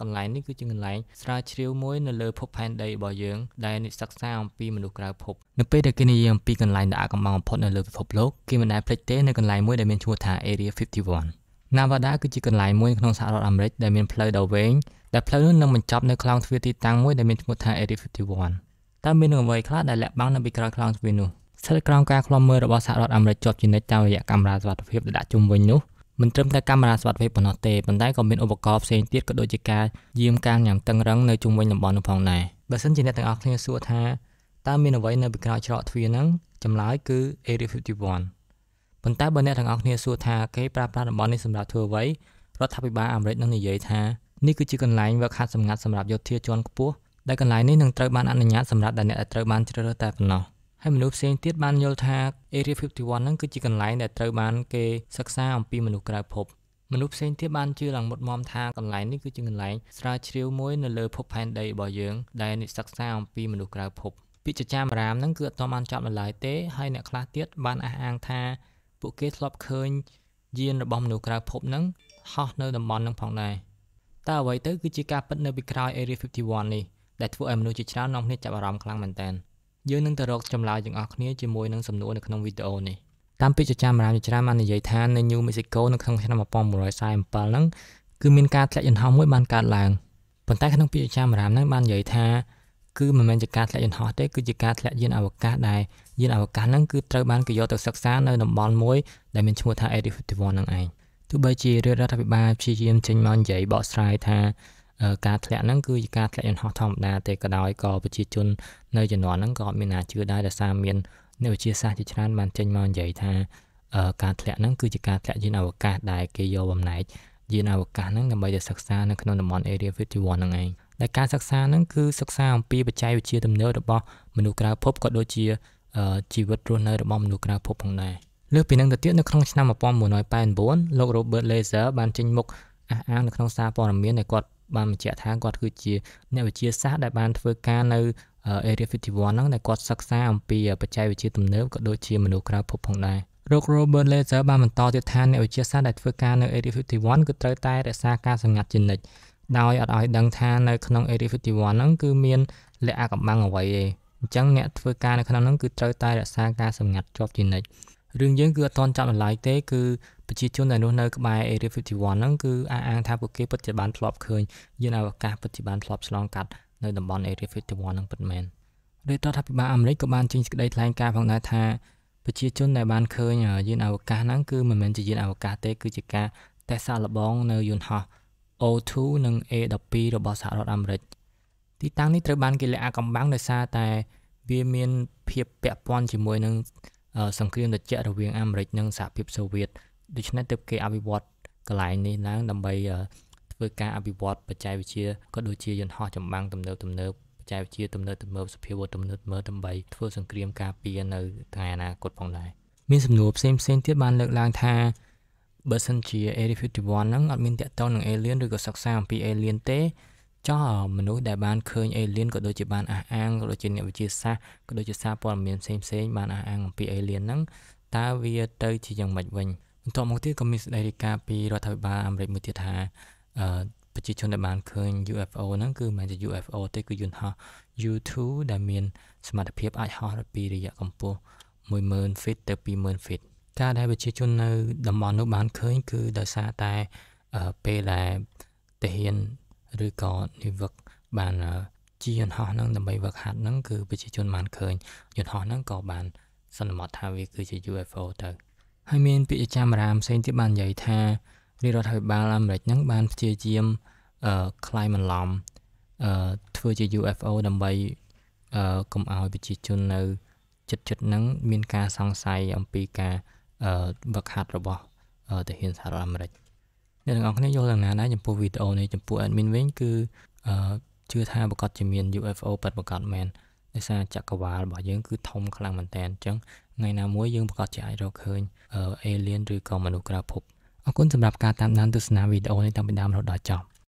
កន្លែងនេះគឺជាកន្លែងស្រាវជ្រាវមួយ នៅលើភពផែនដីរបស់យើង ដែលអ្នកសិក្សាអំពីមនុស្សក្រៅភពនៅពេលដែលគេនិយាយអំពីកន្លែងដែលអាកំបាំងបំផុតនៅលើពិភពលោកគេមិនដែលភ្លេចទេនៅកន្លែងមួយដែលមានឈ្មោះថា Area 51 Nevada គឺជាកន្លែងមួយក្នុងសហរដ្ឋអាមេរិកដែលមានផ្លូវដ៏វែងដែលផ្លូវនោះនឹងបញ្ចប់នៅខ្លោងទ្វារទីតាំងមួយដែលមានឈ្មោះថា Area 51តើមានអ្វីខ្លះដែលលាក់បាំងនៅពីក្រោយខ្លោងទ្វារនោះស្ថិតក្រោមការឃ្លាំមើលរបស់សហរដ្ឋអាមេរិកជាប់ជានិច្ចតាមរយៈកាមេរ៉ាសុវត្ថិភាពដែលដាក់ជុំវិញនោះមិនត្រឹមតែកាមេរ៉ាសុវត្ថិភាពប៉ុណ្ណោះទេប៉ុន្តែក៏មានឧបករណ៍ផ្សេងទៀតក៏ដូចជាការយាមកាលញ៉ាំតឹងរឹងនៅជុំវិញតំបន់នោះផងដែរបើសិនជាអ្នកទាំងអស់គ្នាសួរថាតើមានអ្វីនៅពីក្រោយច្រកទ្វារហ្នឹងចម្លើយគឺ Area 51ប៉ុន្តែបើអ្នកទាំងអស់គ្នាសួរថាគេប្រើប្រាស់តំបន់នេះសម្រាប់ធ្វើអ្វីរដ្ឋាភិបាលអាមេរិកនឹងនិយាយថានេះគឺជាកន្លែងវឹកហាត់សម្ងាត់សម្រាប់យោធាជាន់ខ្ពស់ដែលកន្លែងនេះនឹងត្រូវបានអនុញ្ញាតសម្រាប់ដល់អ្នកដែលត្រូវបានជ្រើសរើសតែប៉ុណ្ណោះ។ហើយមនុស្សផ្សេងទៀតបានយល់ថា Area 51ហ្នឹងគឺជាកន្លែងដែលត្រូវបាន គេសិក្សាអំពីមនុស្សក្រៅភពមនុស្សផ្សេងទៀតបានជឿឡើងមុតមមថាកន្លែងនេះគឺជាកន្លែងស្រាវជ្រាវមួយ នៅលើភពផែនដីរបស់យើងដែលនិសិក្សាអំពីមនុស្សក្រៅភពពាក្យចចាមរាមហ្នឹងគឺអត់ទាន់បានចប់នៅឡើយទេហើយអ្នកខ្លះទៀតបានអះអាងថា ពួកគេធ្លាប់ឃើញយានរបស់មនុស្សក្រៅភពហ្នឹងហោះនៅតំបន់ហ្នឹងផងដែរតើអ្វីទៅគឺជាការពិតនៅពីក្រោយ Area 51នេះដែលធ្វើឲ្យមនុស្សជាច្រើននាំគ្នាចាប់អារម្មណ៍ខ្លាំងមែនតើយើងនឹងទៅរកចម្លើយទាំងអស់គ្នាជាមួយនឹងសំណួរនៅក្នុងវីដេអូនេះតាមពាក្យចចាមរាមជាច្រើនបាននិយាយថានៅញូមេស៊ីកូនៅក្នុងឆ្នាំ1947ហ្នឹងគឺមានការធ្លាក់យន្តហោះមួយបានកើតឡើងប៉ុន្តែក្នុងពាក្យចចាមរាមហ្នឹងបាននិយាយថាគឺមិនមែនជាការធ្លាក់យន្តហោះទេគឺជាការធ្លាក់យានអវកាសដែលយានអវកាសហ្នឹងគឺត្រូវបានគេយកទៅសិក្សានៅតំបន់មួយដែលមានឈ្មោះថា Area 51ហ្នឹងឯងទោះបីជារដ្ឋាភិបាលព្យាយាមចេញមកនិយាយបកស្រាយថាការធ្លាក់ហ្នឹងគឺជាការធ្លាក់យន្តហោះធម្មតាទេក៏ដោយក៏ប្រជាជននៅជំនាន់ហ្នឹងក៏អត់មានណាជឿដែរដោយសារមានអ្នកវិទ្យាសាស្ត្រជាច្រើន បានចេញមកនិយាយថាការធ្លាក់ហ្នឹងគឺជាការធ្លាក់យានអវកាសដែលគេយកបំណែកយានអវកាសហ្នឹងដើម្បីទៅសិក្សានៅក្នុងតំបន់ Area 51ហ្នឹងឯងដែលការសិក្សាហ្នឹងគឺសិក្សាអំពីបច្ចេកវិទ្យាទំនើបរបស់មនុស្សក្រៅភពក៏ដូចជាជីវិតរស់នៅរបស់មនុស្សក្រៅភពផងដែរលើពីនឹងទៅទៀតនៅក្នុងឆ្នាំ1989លោក Robert Laser បានចេញមុខអះអាងនៅក្នុងសារព័ត៌មានដែលគាត់បានបញ្ជាក់ថាគាត់គឺជាអ្នកវិទ្យាសាស្ត្រដែលបានធ្វើការនៅ Area 51ហ្នឹងដែលគាត់សិក្សាអំពីបច្ចេកវិទ្យាទំនើបក៏ដូចជាមនុស្សក្រៅភពផងដែររោគ Robert Laser បានបន្តទៀតថាអ្នកវិទ្យាសាស្ត្រដែលធ្វើការនៅ Area 51គឺត្រូវតែរក្សាការសម្ងាត់ជានិច្ចដោយអត់ឲ្យដឹងថានៅក្នុង Area 51ហ្នឹងគឺមានលក្ខណៈកម្បាំងអ្វីទេអញ្ចឹងអ្នកធ្វើការនៅក្នុងហ្នឹងគឺត្រូវតែរក្សាការសម្ងាត់ជាប់ជានិច្ចរឿងយើងគឺអត់ទាន់ចាប់បន្លាយទេគឺប្រជាជនដែលនោះនៅក្បែរ Area 51ហ្នឹងគឺអះអាងថាពួកគេពិតជាបានធ្លាប់ឃើញយានអវកាសពិតជាបានធ្លាប់ឆ្លងកាត់នៅតំបន់ Area 51ហ្នឹងពិតមែនរដ្ឋាភិបាលអាមេរិកក៏បានចេញសេចក្តីថ្លែងការណ៍ផងដែរថាប្រជាជនដែលបានឃើញយានអវកាសហ្នឹងគឺមិនមែនជាយានអវកាសទេគឺជាការតេស្តសាកល្បងនៅយន្តហោះ O2 និង A12 របស់សហរដ្ឋអាមេរិកទីតាំងនេះត្រូវបានគេលាក់កំបាំងដោយសារតែវាមានភាពពាក់ព័ន្ធជាមួយនឹងសង្គ្រាមត្រជាក់រវាងអាមេរិកនិងសហភាពសូវៀតដូច្នេះទើបគេអភិវឌ្ឍកន្លែងនេះឡើងដើម្បីធ្វើការអភិវឌ្ឍបច្ចេកវិទ្យាក៏ដូចជាយន្តហោះចម្បាំងទំនើបទំនើបបច្ចេកវិទ្យាទំនើបទំនើបសភាវៈទំនើបមើលដើម្បីធ្វើសង្គ្រាមការពារនៅថ្ងៃអនាគតផងដែរមានសំណួរផ្សេងផ្សេងទៀតបានលើកឡើងថាបើសិនជា Area 51ហ្នឹងអត់មានតកតងនឹង alien ឬក៏សិក្សាអំពី alien ទេចោះមនុស្សដែលបានឃើញ alien ក៏ដូចជាបានអះអាងក៏ដូចជាអ្នកវិទ្យាសាស្ត្រក៏ដូចជាសារព័ត៌មានផ្សេងផ្សេងបានអះអាងអំពី alien ហ្នឹងតើវាទៅជាយ៉ាងម៉េចវិញបន្ទាប់មកទៀតក៏មានសេចក្តីរាយការណ៍ពីរដ្ឋាភិបាលអាមេរិកមួយទៀតថាអឺប្រជាជនដែលបានឃើញ UFO ហ្នឹងគឺមិនមែនជា UFO ទេគឺយន្តហោះ U2 ដែលមាន សមត្ថភាពអាចហោះពីរយៈកម្ពស់10000 feet ទៅ20000 feet ការដែលប្រជាជននៅតំបន់នោះបានឃើញគឺដោយសារតែពេលដែលទាហានឬក៏និវឹកបានជាយន្តហោះហ្នឹងដើម្បីវឹកហាត់ហ្នឹងគឺប្រជាជនបានឃើញយន្តហោះហ្នឹងក៏បានសន្មតថាវាគឺជា UFO ទៅ។ហើយមានពាក្យចាំរាមផ្សេងទៀតបាននិយាយថារាជរដ្ឋាភិបាលអាមេរិកហ្នឹងបានព្យាយាមអឺខ្លាយបន្លំអឺធ្វើជា UFO ដើម្បីអឺកុំឲ្យប្រជាជននៅចិត្តចិត្តហ្នឹងមានការសង្ស័យអំពីការអឺវឹកហាត់របស់ទាហានសហរដ្ឋអាមេរិកអ្នកទាំងអស់គ្នាយល់យ៉ាងណាដែរចំពោះវីដេអូនេះចំពោះ admin វិញគឺអឺជឿថាប្រកាសជាមាន UFO ប៉ັດប្រកាសមែនដោយសារចក្រវាលរបស់យើងគឺ ធំខ្លាំងមែនតើអញ្ចឹងថ្ងៃណាមួយយើងប្រកាសជាអាចរកឃើញ alien ឬក៏មនុស្សក្រៅភពអរគុណសម្រាប់ការតាមដានទស្សនាវីដេអូនេះតាំងពីដើមរហូតដល់ចប់